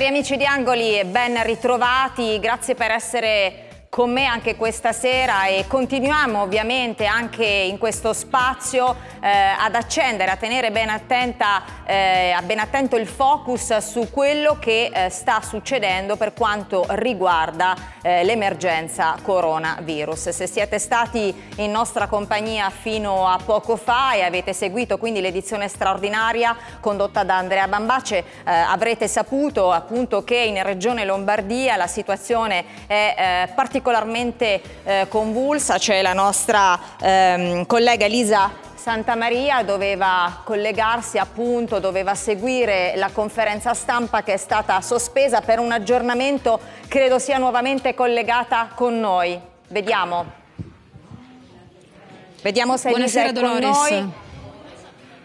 Cari amici di Angoli, ben ritrovati, grazie per essere con me anche questa sera e continuiamo ovviamente anche in questo spazio eh, ad accendere, a tenere ben, attenta, eh, ben, attento il focus su quello che eh, sta succedendo per quanto riguarda eh, l'emergenza coronavirus. Se siete stati in nostra compagnia fino a poco fa e avete seguito quindi l'edizione straordinaria condotta da Andrea Bambace, eh, avrete saputo appunto che in Regione Lombardia la situazione è eh, particolarmente particolarmente eh, convulsa, cioè la nostra ehm, collega Elisa Santa Maria doveva collegarsi appunto, doveva seguire la conferenza stampa che è stata sospesa per un aggiornamento, credo sia nuovamente collegata con noi. Vediamo. Vediamo se Elisa Buonasera, è con Dolores. noi.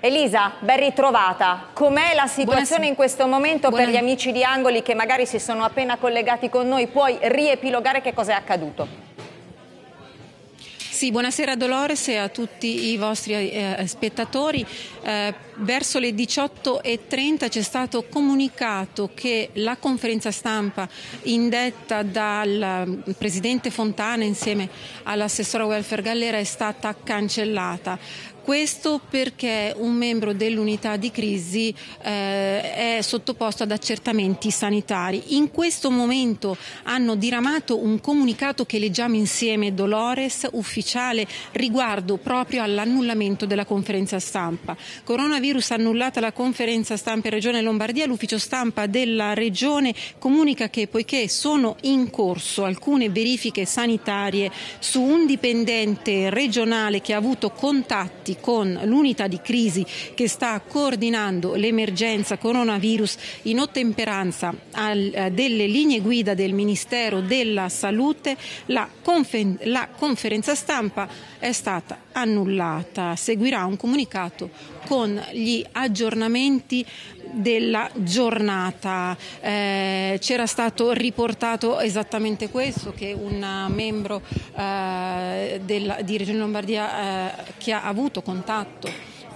Elisa, ben ritrovata. Com'è la situazione Buonasera. in questo momento Buonasera. per gli amici di Angoli che magari si sono appena collegati con noi? Puoi riepilogare che cosa è accaduto? Sì, buonasera Dolores e a tutti i vostri eh, spettatori. Eh, verso le 18.30 c'è stato comunicato che la conferenza stampa indetta dal mm, Presidente Fontana insieme all'assessora Welfare Gallera è stata cancellata. Questo perché un membro dell'unità di crisi eh, è sottoposto ad accertamenti sanitari. In questo momento hanno diramato un comunicato che leggiamo insieme, Dolores, ufficiale, riguardo proprio all'annullamento della conferenza stampa. Coronavirus annullata la conferenza stampa in Regione Lombardia, l'ufficio stampa della Regione comunica che poiché sono in corso alcune verifiche sanitarie su un dipendente regionale che ha avuto contatti colleghi con l'unità di crisi che sta coordinando l'emergenza coronavirus in ottemperanza al, eh, delle linee guida del Ministero della Salute, la, confer- la conferenza stampa è stata annullata. Seguirà un comunicato con gli aggiornamenti della giornata. Eh, c'era stato riportato esattamente questo, che un membro eh, della, di Regione Lombardia eh, che ha avuto contatto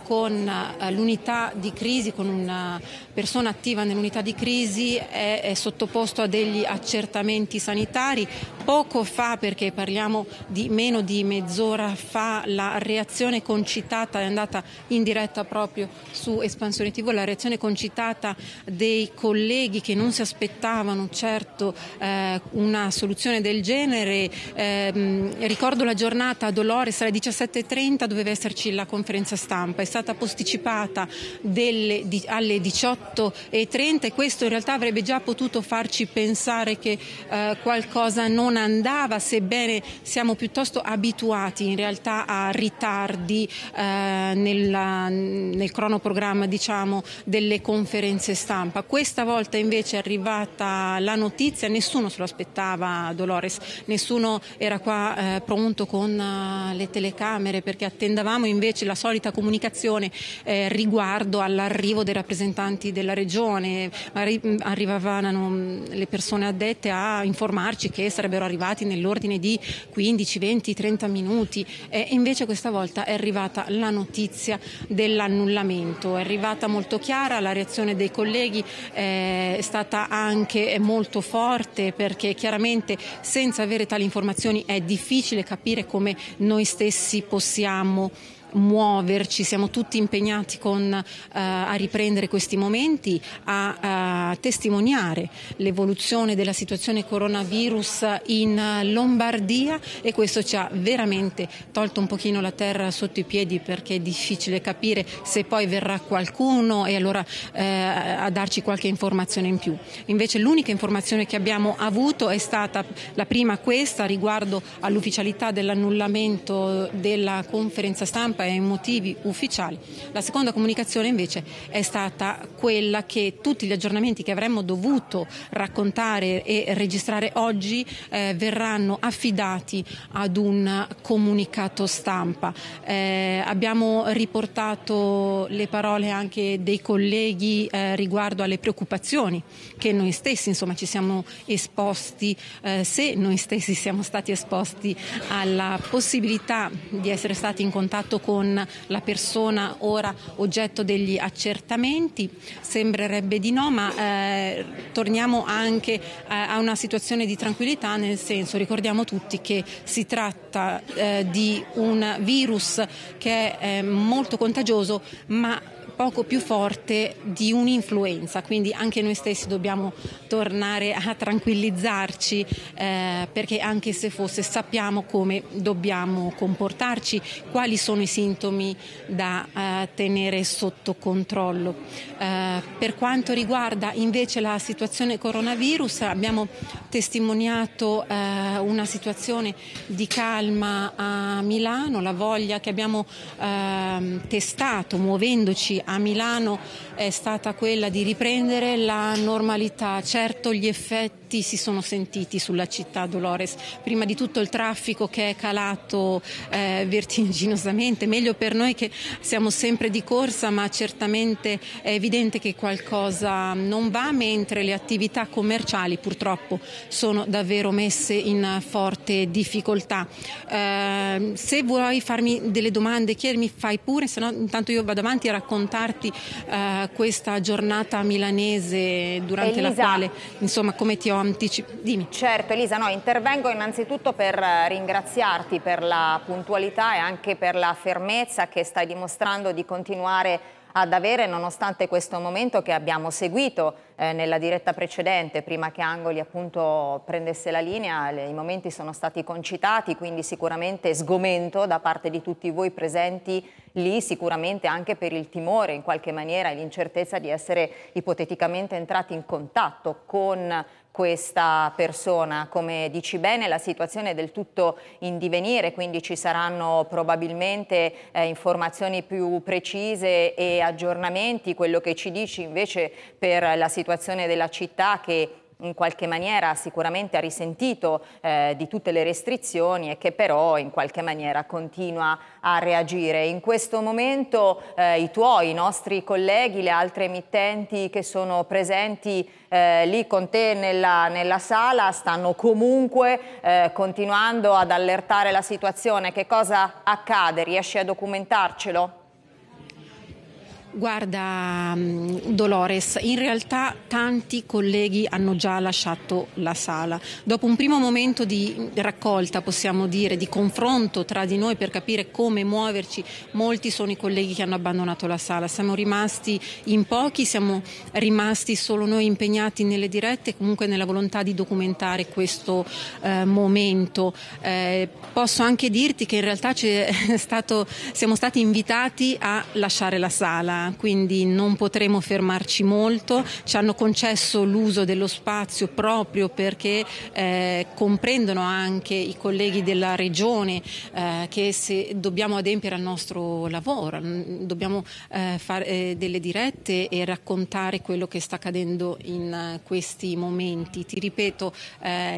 con eh, l'unità di crisi, con una persona attiva nell'unità di crisi è, è sottoposto a degli accertamenti sanitari. Poco fa, perché parliamo di meno di mezz'ora fa, la reazione concitata è andata in diretta proprio su Espansione TV, la reazione concitata dei colleghi che non si aspettavano certo eh, una soluzione del genere. Eh, ricordo la giornata a Dolores alle 17.30 doveva esserci la conferenza stampa stata posticipata delle, di, alle 18.30 e questo in realtà avrebbe già potuto farci pensare che eh, qualcosa non andava, sebbene siamo piuttosto abituati in realtà a ritardi eh, nella, nel cronoprogramma diciamo, delle conferenze stampa. Questa volta invece è arrivata la notizia, nessuno se lo aspettava Dolores, nessuno era qua eh, pronto con eh, le telecamere perché attendavamo invece la solita comunicazione informazione eh, riguardo all'arrivo dei rappresentanti della regione, mm, arrivavano mm, le persone addette a informarci che sarebbero arrivati nell'ordine di 15, 20, 30 minuti eh, invece questa volta è arrivata la notizia dell'annullamento, è arrivata molto chiara, la reazione dei colleghi eh, è stata anche molto forte perché chiaramente senza avere tali informazioni è difficile capire come noi stessi possiamo muoverci, siamo tutti impegnati con, eh, a riprendere questi momenti, a, a testimoniare l'evoluzione della situazione coronavirus in eh, Lombardia e questo ci ha veramente tolto un pochino la terra sotto i piedi perché è difficile capire se poi verrà qualcuno e allora eh, a darci qualche informazione in più. Invece l'unica informazione che abbiamo avuto è stata la prima questa riguardo all'ufficialità dell'annullamento della conferenza stampa stampa e ai motivi ufficiali. La seconda comunicazione invece è stata quella che tutti gli aggiornamenti che avremmo dovuto raccontare e registrare oggi eh, verranno affidati ad un comunicato stampa. Eh, abbiamo riportato le parole anche dei colleghi eh, riguardo alle preoccupazioni che noi stessi insomma, ci siamo esposti, eh, se noi stessi siamo stati esposti alla possibilità di essere stati in contatto con con la persona ora oggetto degli accertamenti? Sembrerebbe di no, ma eh, torniamo anche eh, a una situazione di tranquillità, nel senso ricordiamo tutti che si tratta eh, di un virus che è eh, molto contagioso, ma poco più forte di un'influenza, quindi anche noi stessi dobbiamo tornare a tranquillizzarci eh, perché anche se fosse sappiamo come dobbiamo comportarci, quali sono i sintomi da eh, tenere sotto controllo. Eh, per quanto riguarda invece la situazione coronavirus abbiamo testimoniato eh, una situazione di calma a Milano, la voglia che abbiamo ehm, testato muovendoci a Milano è stata quella di riprendere la normalità. Certo gli effetti tutti si sono sentiti sulla città Dolores, prima di tutto il traffico che è calato eh, vertiginosamente, meglio per noi che siamo sempre di corsa, ma certamente è evidente che qualcosa non va, mentre le attività commerciali purtroppo sono davvero messe in forte difficoltà. Eh, se vuoi farmi delle domande, chiedermi, fai pure, se no intanto io vado avanti a raccontarti eh, questa giornata milanese durante Elisa. la quale, insomma, come ti ho anticipare. Dimmi. Certo Elisa, no, intervengo innanzitutto per eh, ringraziarti per la puntualità e anche per la fermezza che stai dimostrando di continuare ad avere nonostante questo momento che abbiamo seguito eh, nella diretta precedente prima che Angoli appunto prendesse la linea le, i momenti sono stati concitati quindi sicuramente sgomento da parte di tutti voi presenti lì sicuramente anche per il timore in qualche maniera e l'incertezza di essere ipoteticamente entrati in contatto con questa persona. Come dici bene, la situazione è del tutto in divenire, quindi ci saranno probabilmente eh, informazioni più precise e aggiornamenti. Quello che ci dici invece per la situazione della città che in qualche maniera sicuramente ha risentito eh, di tutte le restrizioni e che però in qualche maniera continua a reagire. In questo momento eh, i tuoi, i nostri colleghi, le altre emittenti che sono presenti eh, lì con te nella, nella sala stanno comunque eh, continuando ad allertare la situazione. Che cosa accade? Riesci a documentarcelo? Guarda mm, Dolores, in realtà tanti colleghi hanno già lasciato la sala. Dopo un primo momento di raccolta, possiamo dire, di confronto tra di noi per capire come muoverci, molti sono i colleghi che hanno abbandonato la sala. Siamo rimasti in pochi, siamo rimasti solo noi impegnati nelle dirette, comunque nella volontà di documentare questo eh, momento. Eh, posso anche dirti che in realtà stato, siamo stati invitati a lasciare la sala quindi non potremo fermarci molto. Ci hanno concesso l'uso dello spazio proprio perché eh, comprendono anche i colleghi della Regione eh, che se dobbiamo adempiere al nostro lavoro, mm, dobbiamo eh, fare eh, delle dirette e raccontare quello che sta accadendo in eh, questi momenti. Ti ripeto, eh,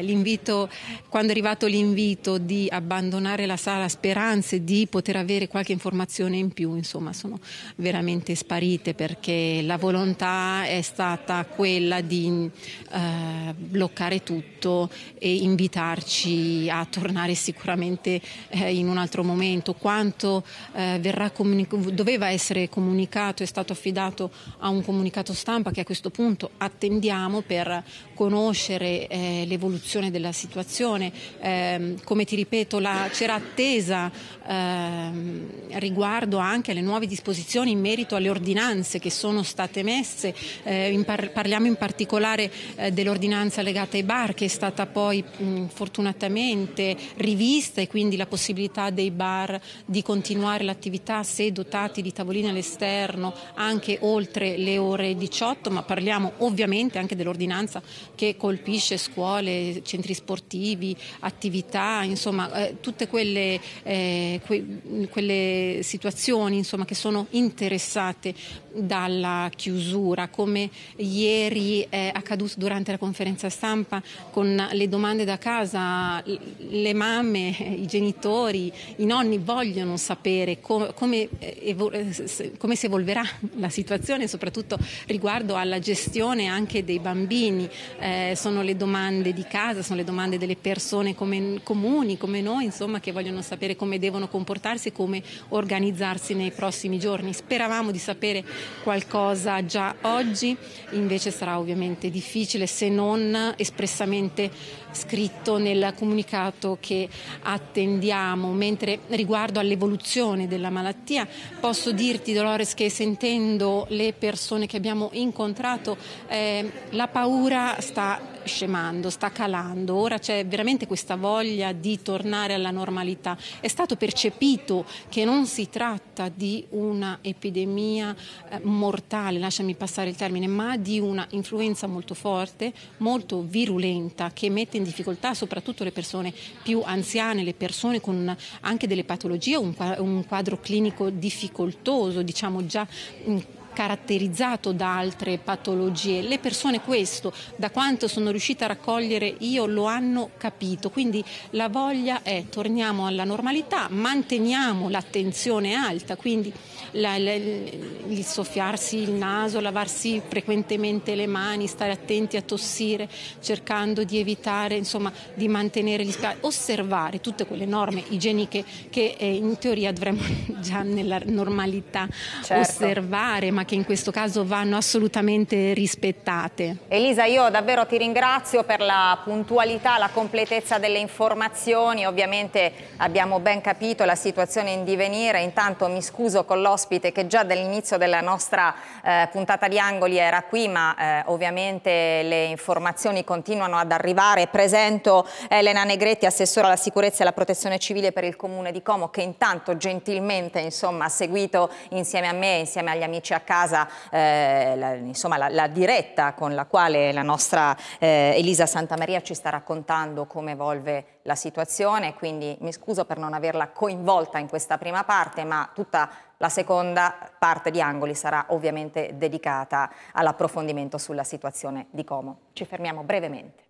quando è arrivato l'invito di abbandonare la sala speranze di poter avere qualche informazione in più, insomma sono veramente state sparite perché la volontà è stata quella di eh, bloccare tutto e invitarci a tornare sicuramente eh, in un altro momento. Quanto eh, comunic- doveva essere comunicato è stato affidato a un comunicato stampa che a questo punto attendiamo per conoscere eh, l'evoluzione della situazione. Ehm, come ti ripeto, la, c'era attesa ehm, riguardo anche alle nuove disposizioni in merito alle alle ordinanze che sono state messe, eh, in par- parliamo in particolare eh, dell'ordinanza legata ai bar che è stata poi mh, fortunatamente rivista e quindi la possibilità dei bar di continuare l'attività se dotati di tavolini all'esterno anche oltre le ore 18, ma parliamo ovviamente anche dell'ordinanza che colpisce scuole, centri sportivi, attività, insomma eh, tutte quelle, eh, que- quelle situazioni insomma, che sono interessanti affettate dalla chiusura, come ieri è accaduto durante la conferenza stampa con le domande da casa, le mamme, i genitori, i nonni vogliono sapere com- come, eh, eh, come si evolverà la situazione, soprattutto riguardo alla gestione anche dei bambini. Eh, sono le domande di casa, sono le domande delle persone come, comuni, come noi, insomma, che vogliono sapere come devono comportarsi e come organizzarsi nei prossimi giorni. Speravamo di sapere qualcosa già oggi, invece sarà ovviamente difficile se non espressamente scritto nel comunicato che attendiamo. Mentre riguardo all'evoluzione della malattia, posso dirti Dolores che sentendo le persone che abbiamo incontrato eh, la paura sta scemando, sta calando, ora c'è veramente questa voglia di tornare alla normalità. È stato percepito che non si tratta di una epidemia eh, mortale, lasciami passare il termine, ma di una influenza molto forte, molto virulenta, che mette in difficoltà soprattutto le persone più anziane, le persone con anche delle patologie, un quadro clinico difficoltoso, diciamo già mm, caratterizzato da altre patologie. Le persone questo, da quanto sono riuscita a raccogliere io, lo hanno capito. Quindi la voglia è torniamo alla normalità, manteniamo l'attenzione alta, quindi la, la, il soffiarsi il naso, lavarsi frequentemente le mani, stare attenti a tossire, cercando di evitare, insomma, di mantenere gli spazi, osservare tutte quelle norme igieniche che eh, in teoria dovremmo già nella normalità certo. osservare, ma che in questo caso vanno assolutamente rispettate. Elisa, io davvero ti ringrazio per la puntualità, la completezza delle informazioni, ovviamente abbiamo ben capito la situazione in divenire, intanto mi scuso con l'ospite ospite che già dall'inizio della nostra eh, puntata di Angoli era qui, ma eh, ovviamente le informazioni continuano ad arrivare. Presento Elena Negretti, assessora alla sicurezza e alla protezione civile per il Comune di Como, che intanto gentilmente insomma, ha seguito insieme a me, insieme agli amici a casa, eh, la, insomma, la, la, diretta con la quale la nostra eh, Elisa Santamaria ci sta raccontando come evolve la situazione, quindi mi scuso per non averla coinvolta in questa prima parte, ma tutta la seconda parte di Angoli sarà ovviamente dedicata all'approfondimento sulla situazione di Como. Ci fermiamo brevemente.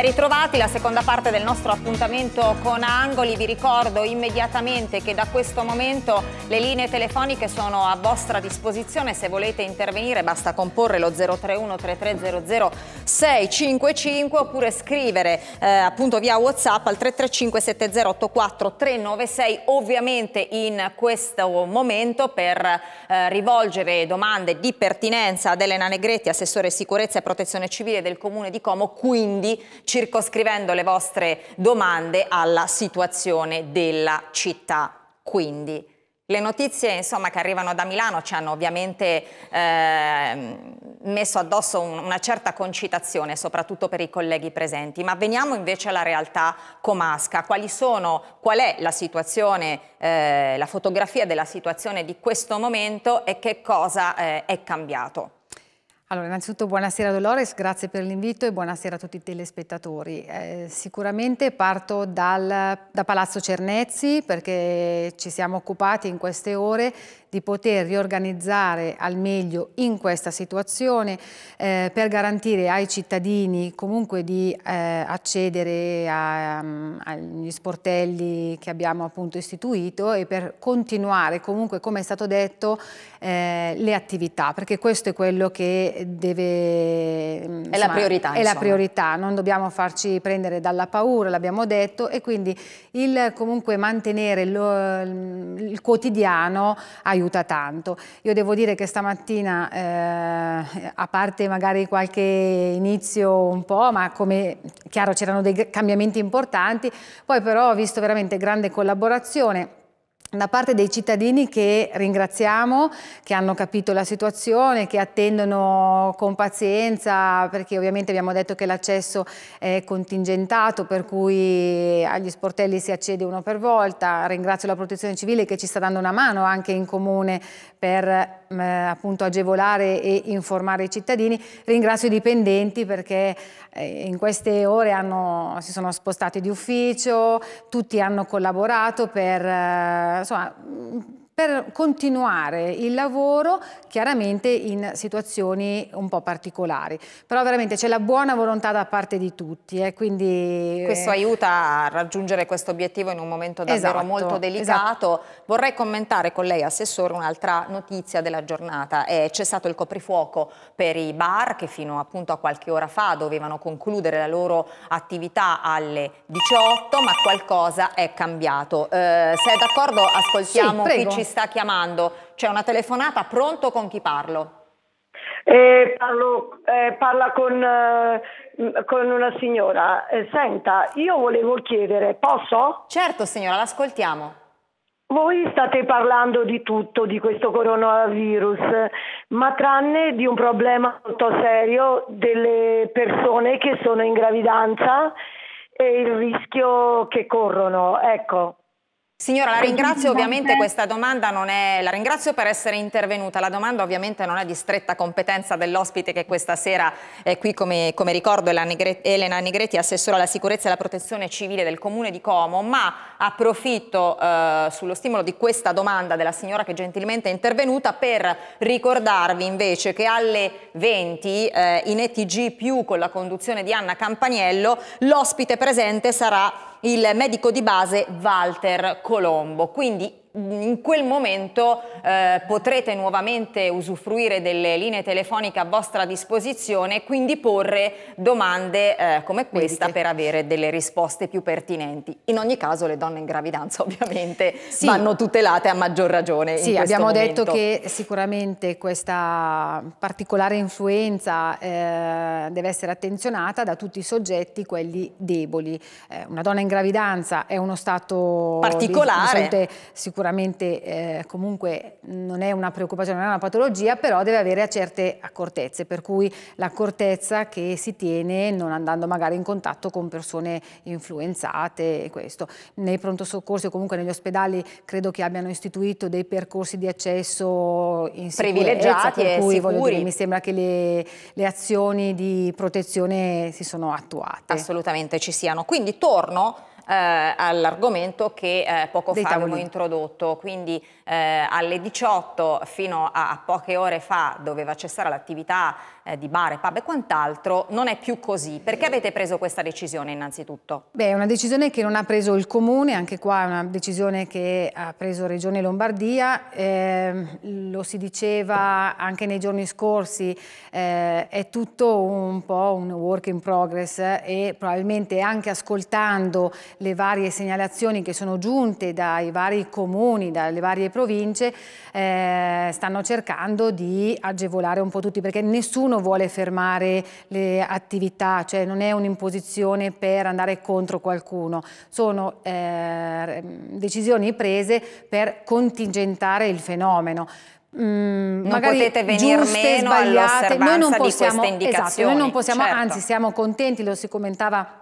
Ben ritrovati, la seconda parte del nostro appuntamento con Angoli. Vi ricordo immediatamente che da questo momento le linee telefoniche sono a vostra disposizione. Se volete intervenire basta comporre lo 031 3300 655 oppure scrivere eh, appunto via Whatsapp al 335 70 84 396 ovviamente in questo momento per eh, rivolgere domande di pertinenza ad Elena Negretti, assessore sicurezza e protezione civile del comune di Como, quindi circoscrivendo le vostre domande alla situazione della città. Quindi le notizie insomma, che arrivano da Milano ci hanno ovviamente eh, messo addosso un, una certa concitazione, soprattutto per i colleghi presenti, ma veniamo invece alla realtà comasca. Sono, qual è la situazione, eh, la fotografia della situazione di questo momento e che cosa eh, è cambiato? Allora, innanzitutto buonasera Dolores, grazie per l'invito e buonasera a tutti i telespettatori. Eh, sicuramente parto dal, da Palazzo Cernezzi perché ci siamo occupati in queste ore di poter riorganizzare al meglio in questa situazione eh, per garantire ai cittadini comunque di eh, accedere a, um, agli sportelli che abbiamo appunto istituito e per continuare comunque, come è stato detto, eh, le attività, perché questo è quello che deve... deve insomma, è la priorità. È insomma. la priorità, non dobbiamo farci prendere dalla paura, l'abbiamo detto, e quindi il comunque mantenere lo, il quotidiano aiuta tanto. Io devo dire che stamattina, eh, a parte magari qualche inizio un po', ma come chiaro c'erano dei cambiamenti importanti, poi però ho visto veramente grande collaborazione da parte dei cittadini che ringraziamo, che hanno capito la situazione, che attendono con pazienza, perché ovviamente abbiamo detto che l'accesso è contingentato, per cui agli sportelli si accede uno per volta. Ringrazio la Protezione Civile che ci sta dando una mano anche in comune per eh, appunto agevolare e informare i cittadini. Ringrazio i dipendenti perché eh, in queste ore hanno, si sono spostati di ufficio, tutti hanno collaborato per... Eh, só per continuare il lavoro chiaramente in situazioni un po' particolari. Però veramente c'è la buona volontà da parte di tutti. Eh, quindi, eh, questo aiuta a raggiungere questo obiettivo in un momento davvero esatto, molto esatto. delicato. Esatto. Vorrei commentare con lei, Assessore, un'altra notizia della giornata. È cessato il coprifuoco per i bar che fino appunto a qualche ora fa dovevano concludere la loro attività alle 18, ma qualcosa è cambiato. Eh, se è d'accordo ascoltiamo sì, prego. PCC sta chiamando? C'è una telefonata, pronto con chi parlo? Eh, parlo, eh, parla con, eh, con, una signora. Eh, senta, io volevo chiedere, posso? Certo signora, l'ascoltiamo. Voi state parlando di tutto, di questo coronavirus, ma tranne di un problema molto serio delle persone che sono in gravidanza e il rischio che corrono. Ecco. Signora, la ringrazio ovviamente, questa domanda non è, la ringrazio per essere intervenuta, la domanda ovviamente non è di stretta competenza dell'ospite che questa sera è qui come, come ricordo Elena Negretti, assessora alla sicurezza e alla protezione civile del comune di Como, ma approfitto eh, sullo stimolo di questa domanda della signora che gentilmente è intervenuta per ricordarvi invece che alle 20 eh, in ETG più con la conduzione di Anna Campaniello l'ospite presente sarà il medico di base Walter Colombo. Quindi in quel momento eh, potrete nuovamente usufruire delle linee telefoniche a vostra disposizione e quindi porre domande eh, come questa Mediche. per avere delle risposte più pertinenti. In ogni caso le donne in gravidanza ovviamente sì. vanno tutelate a maggior ragione. Sì, abbiamo momento. detto che sicuramente questa particolare influenza eh, deve essere attenzionata da tutti i soggetti, quelli deboli. Eh, una donna in gravidanza è uno stato particolare. Di, di sicuramente sicuramente eh, comunque non è una preoccupazione, non è una patologia, però deve avere certe accortezze, per cui l'accortezza che si tiene non andando magari in contatto con persone influenzate e questo. Nei pronto soccorsi o comunque negli ospedali credo che abbiano istituito dei percorsi di accesso in privilegiati per cui, dire, mi sembra che le, le azioni di protezione si sono attuate. Assolutamente ci siano. Quindi torno eh, all'argomento che eh, poco fa abbiamo introdotto, quindi eh, alle 18 fino a, poche ore fa doveva cessare l'attività di bar, e pub e quant'altro, non è più così. Perché avete preso questa decisione innanzitutto? Beh, è una decisione che non ha preso il Comune, anche qua è una decisione che ha preso Regione Lombardia, eh, lo si diceva anche nei giorni scorsi, eh, è tutto un po' un work in progress e probabilmente anche ascoltando le varie segnalazioni che sono giunte dai vari comuni, dalle varie province, eh, stanno cercando di agevolare un po' tutti perché nessuno vuole fermare le attività, cioè non è un'imposizione per andare contro qualcuno, sono eh, decisioni prese per contingentare il fenomeno. Mm, non potete venire giuste, meno all'osservanza di queste indicazioni. Esatto, noi non possiamo, certo. anzi siamo contenti, lo si commentava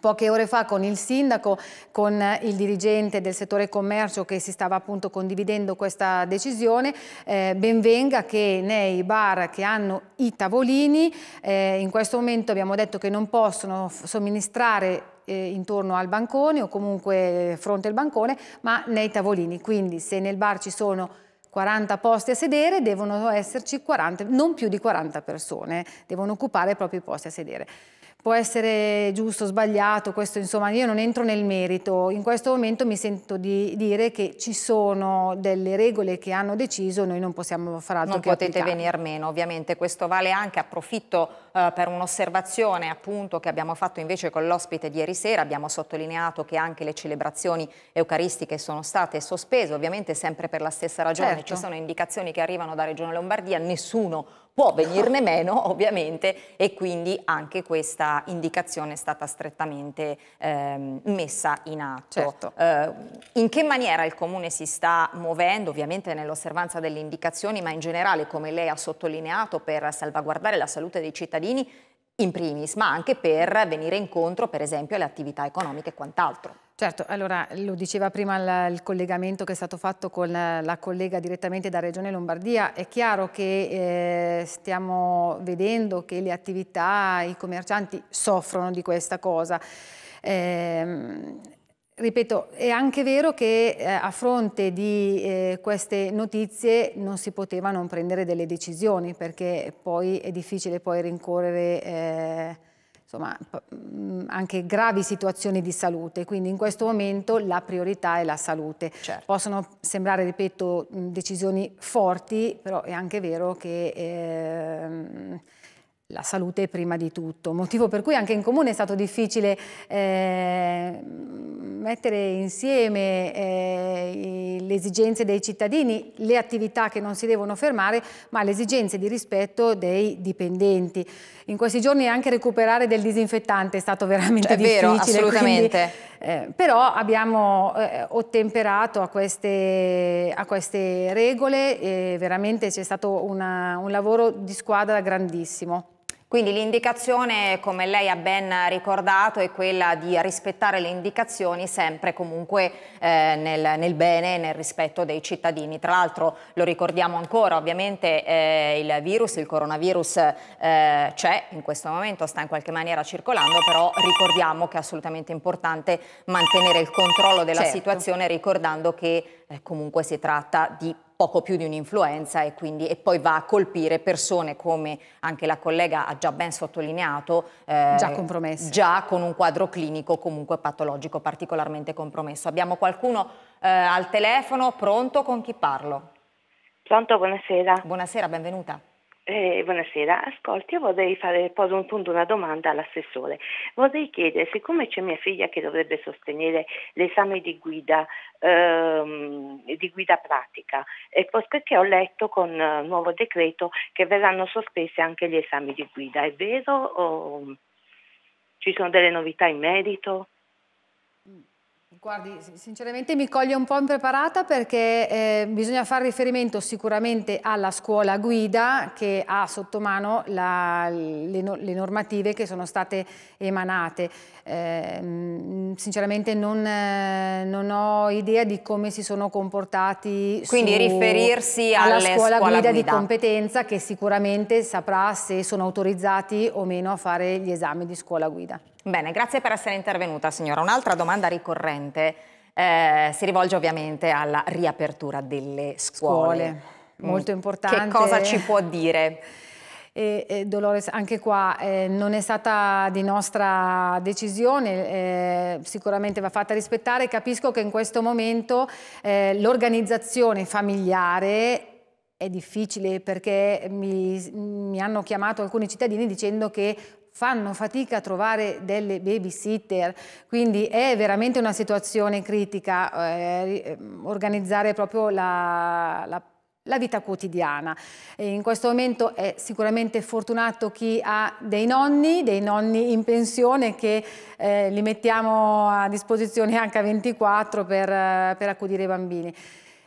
Poche ore fa con il sindaco, con il dirigente del settore commercio che si stava appunto condividendo questa decisione, eh, benvenga che nei bar che hanno i tavolini, eh, in questo momento abbiamo detto che non possono somministrare eh, intorno al bancone o comunque eh, fronte al bancone, ma nei tavolini. Quindi se nel bar ci sono 40 posti a sedere, devono esserci 40, non più di 40 persone, devono occupare i propri posti a sedere può essere giusto o sbagliato, questo insomma io non entro nel merito, in questo momento mi sento di dire che ci sono delle regole che hanno deciso, noi non possiamo fare altro non che potete applicare. venir meno, ovviamente questo vale anche, approfitto eh, per un'osservazione appunto che abbiamo fatto invece con l'ospite di ieri sera, abbiamo sottolineato che anche le celebrazioni eucaristiche sono state sospese, ovviamente sempre per la stessa ragione, certo. ci sono indicazioni che arrivano da Regione Lombardia, nessuno può venirne meno ovviamente e quindi anche questa indicazione è stata strettamente eh, messa in atto. Certo. Eh, in che maniera il Comune si sta muovendo? Ovviamente nell'osservanza delle indicazioni ma in generale come lei ha sottolineato per salvaguardare la salute dei cittadini in primis, ma anche per venire incontro per esempio alle attività economiche e quant'altro. Certo, allora lo diceva prima il, il, collegamento che è stato fatto con la, collega direttamente da Regione Lombardia, è chiaro che eh, stiamo vedendo che le attività, i commercianti soffrono di questa cosa. Eh, Ripeto, è anche vero che eh, a fronte di eh, queste notizie non si poteva non prendere delle decisioni perché poi è difficile poi rincorrere eh, insomma, mm, anche gravi situazioni di salute, quindi in questo momento la priorità è la salute. Certo. Possono sembrare, ripeto, mm, decisioni forti, però è anche vero che ehm, la salute prima di tutto, motivo per cui anche in comune è stato difficile eh, mettere insieme eh, le esigenze dei cittadini, le attività che non si devono fermare, ma le esigenze di rispetto dei dipendenti. In questi giorni anche recuperare del disinfettante è stato veramente cioè, è difficile. vero, assolutamente. Quindi, eh, però abbiamo eh, ottemperato a queste, a queste regole e veramente c'è stato una, un lavoro di squadra grandissimo. Quindi l'indicazione, come lei ha ben ricordato, è quella di rispettare le indicazioni sempre comunque eh, nel, nel, bene e nel rispetto dei cittadini. Tra l'altro lo ricordiamo ancora, ovviamente eh, il virus, il coronavirus eh, c'è in questo momento, sta in qualche maniera circolando, però ricordiamo che è assolutamente importante mantenere il controllo della certo. situazione ricordando che eh, comunque si tratta di poco più di un'influenza e, quindi, e poi va a colpire persone come anche la collega ha già ben sottolineato, eh, già compromesse, già con un quadro clinico comunque patologico particolarmente compromesso. Abbiamo qualcuno eh, al telefono, pronto, con chi parlo? Pronto, buonasera. Buonasera, benvenuta. Eh, buonasera, ascolti, io vorrei fare poi un punto una domanda all'assessore. Vorrei chiedere, siccome c'è mia figlia che dovrebbe sostenere l'esame di guida, ehm, di guida pratica, e poi perché ho letto con il uh, eh, nuovo decreto che verranno sospesi anche gli esami di guida, è vero o ci sono delle novità in merito? Guardi, sinceramente mi coglie un po' impreparata perché eh, bisogna fare riferimento sicuramente alla scuola guida che ha sotto mano la, le, le, normative che sono state emanate. Eh, sinceramente non, eh, non, ho idea di come si sono comportati Quindi su, riferirsi alla scuola, scuola guida, guida di competenza che sicuramente saprà se sono autorizzati o meno a fare gli esami di scuola guida. Bene, grazie per essere intervenuta signora. Un'altra domanda ricorrente eh, si rivolge ovviamente alla riapertura delle scuole. scuole. Mm. Molto importante. Che cosa ci può dire? E, e Dolores, anche qua eh, non è stata di nostra decisione, eh, sicuramente va fatta rispettare. Capisco che in questo momento eh, l'organizzazione familiare è difficile perché mi, mi, hanno chiamato alcuni cittadini dicendo che fanno fatica a trovare delle babysitter, quindi è veramente una situazione critica eh, ehm, organizzare proprio la, la la vita quotidiana. E in questo momento è sicuramente fortunato chi ha dei nonni, dei nonni in pensione che eh, li mettiamo a disposizione anche a 24 per, per accudire i bambini.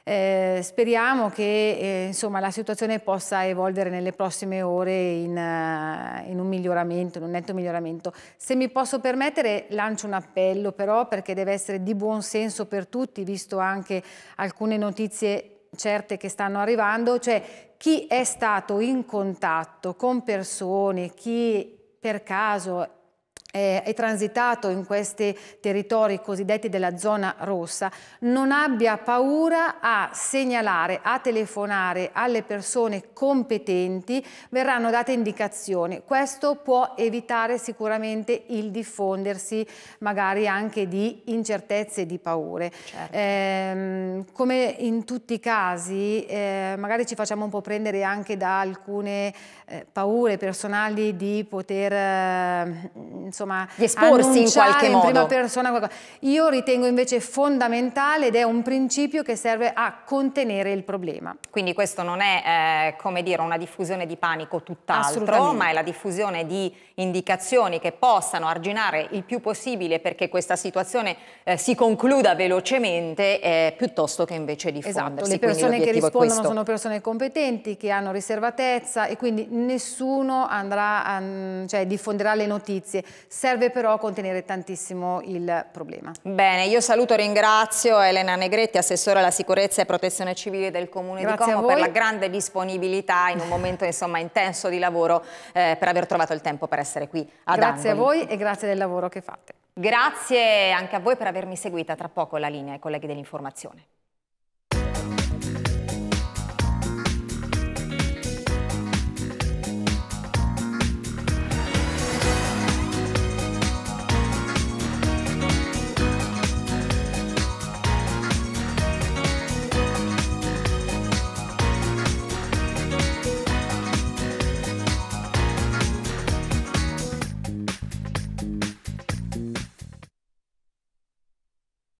Eh, speriamo che eh, insomma, la situazione possa evolvere nelle prossime ore in, uh, in, un miglioramento, in un netto miglioramento. Se mi posso permettere lancio un appello però perché deve essere di buon senso per tutti, visto anche alcune notizie certe che stanno arrivando, cioè chi è stato in contatto con persone, chi per caso è transitato in questi territori cosiddetti della zona rossa, non abbia paura a segnalare, a telefonare alle persone competenti, verranno date indicazioni. Questo può evitare sicuramente il diffondersi magari anche di incertezze e di paure. Certo. Eh, come in tutti i casi, eh, magari ci facciamo un po' prendere anche da alcune eh, paure personali di poter eh, insomma, di esporsi in qualche in modo. prima persona qualcosa. Io ritengo invece fondamentale ed è un principio che serve a contenere il problema. Quindi questo non è, eh, come dire, una diffusione di panico tutt'altro, ma è la diffusione di indicazioni che possano arginare il più possibile perché questa situazione eh, si concluda velocemente eh, piuttosto che invece diffondersi. Esatto, le persone che rispondono sono persone competenti, che hanno riservatezza e quindi nessuno andrà a, mm, cioè, diffonderà le notizie serve però contenere tantissimo il problema. Bene, io saluto e ringrazio Elena Negretti, assessore alla sicurezza e protezione civile del Comune Grazie di Como per la grande disponibilità in un momento insomma, intenso di lavoro eh, per aver trovato il tempo per essere qui ad Grazie Angoli. a voi e grazie del lavoro che fate. Grazie anche a voi per avermi seguita, tra poco la linea ai colleghi dell'informazione.